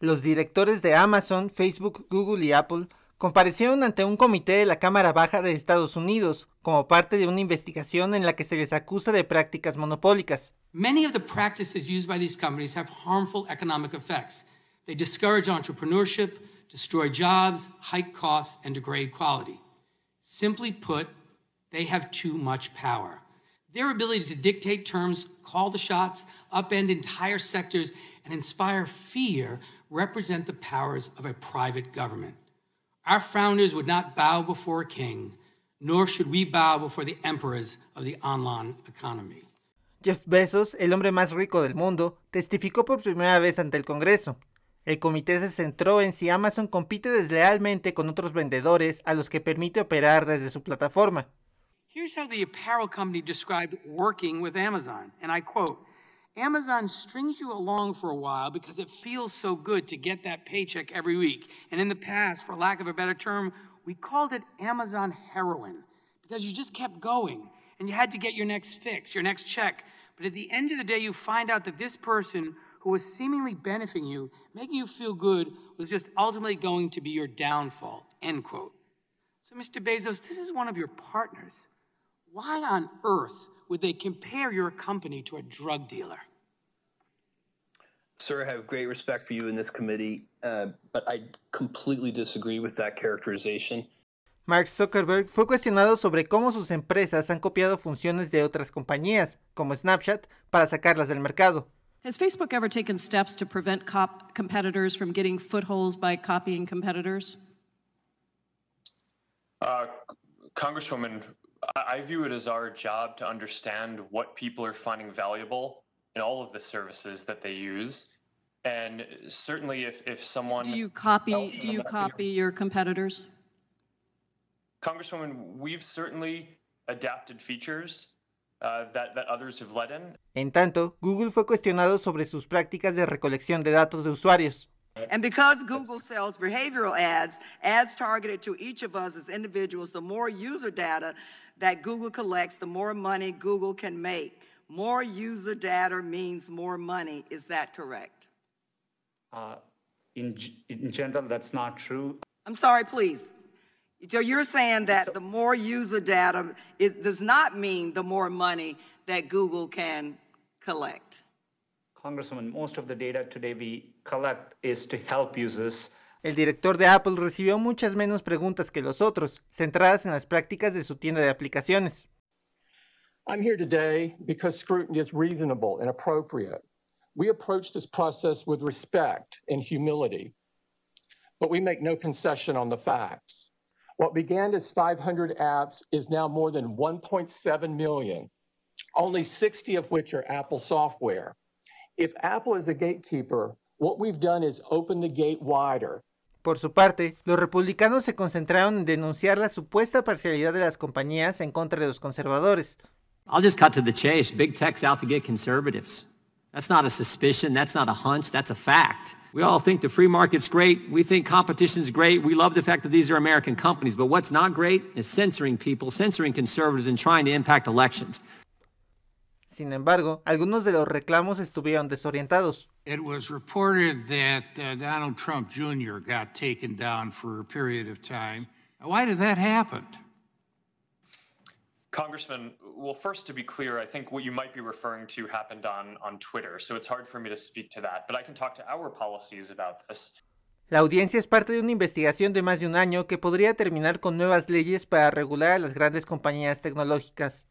Los directores de Amazon, Facebook, Google y Apple comparecieron ante un comité de la Cámara Baja de Estados Unidos como parte de una investigación en la que se les acusa de prácticas monopólicas. Many of the practices used by these companies have harmful economic effects. They discourage entrepreneurship, destroy jobs, hike costs, and degrade quality. Simply put, they have too much power. Their ability to dictate terms, call the shots, upend entire sectors, and inspire fear represent the powers of a private government. Our founders would not bow before a king, nor should we bow before the emperors of the online economy. Jeff Bezos, el hombre más rico del mundo, testificó por primera vez ante el Congreso. El comité se centró en si Amazon compite deslealmente con otros vendedores a los que permite operar desde su plataforma. Here's how the apparel company described working with Amazon, and I quote Amazon strings you along for a while because it feels so good to get that paycheck every week. And in the past, for lack of a better term, we called it Amazon heroin because you just kept going and you had to get your next fix, your next check. But at the end of the day, you find out that this person who was seemingly benefiting you, making you feel good, was just ultimately going to be your downfall, end quote. So, Mr. Bezos, this is one of your partners. Why on earth would they compare your company to a drug dealer? Sir, I have great respect for you in this committee, uh, but I completely disagree with that characterization. Mark Zuckerberg fue cuestionado sobre cómo sus empresas han copiado funciones de otras compañías, como Snapchat, para sacarlas del mercado. Has Facebook ever taken steps to prevent competitors from getting footholds by copying competitors? Uh, Congresswoman I view it as our job to understand what people are finding valuable in all of the services that they use. And certainly, if, if someone do you copy do you copy your competitors? Congresswoman, we've certainly adapted features Uh, that, that others have let in. En tanto, Google fue cuestionado sobre sus prácticas de recolección de datos de usuarios. And because Google sells behavioral ads, ads targeted to each of us as individuals, the more user data that Google collects, the more money Google can make. More user data means more money. Is that correct? Uh, in, in general, that's not true. I'm sorry, please. So you're saying that so, the more user data it does not mean the more money that Google can collect? Congresswoman, most of the data today we collect is to help users el director de Apple recibió muchas menos preguntas que los otros, centradas en las prácticas de su tienda de aplicaciones. I'm here today because scrutiny is reasonable and appropriate. We approach this process with respect and humility, but we make no concession on the facts. What began as 500 apps is now more than 1.7 million, only 60 of which are Apple software. If Apple is a gatekeeper, what we've done is open the gate wider. Por su parte, los republicanos se concentraron en denunciar la supuesta parcialidad de las compañías en contra de los conservadores. I'll just cut to the chase. Big tech's out to get conservatives. That's not a suspicion, that's not a hunch, that's a fact. We all think the free market's great. We think competition's great. We love the fact that these are American companies. But what's not great is censoring people, censoring conservatives, and trying to impact elections. Sin embargo, algunos de los reclamos estuvieron desorientados. It was reported that uh, Donald Trump Jr. got taken down for a period of time. Why did that happen? Congressman, well, first to be clear, I think what you might be referring to happened on, on Twitter, so it's hard for me to speak to that, but I can talk to our policies about this. La audiencia es parte de una investigación de más de un año que podría terminar con nuevas leyes para regular a las grandes compañías tecnológicas.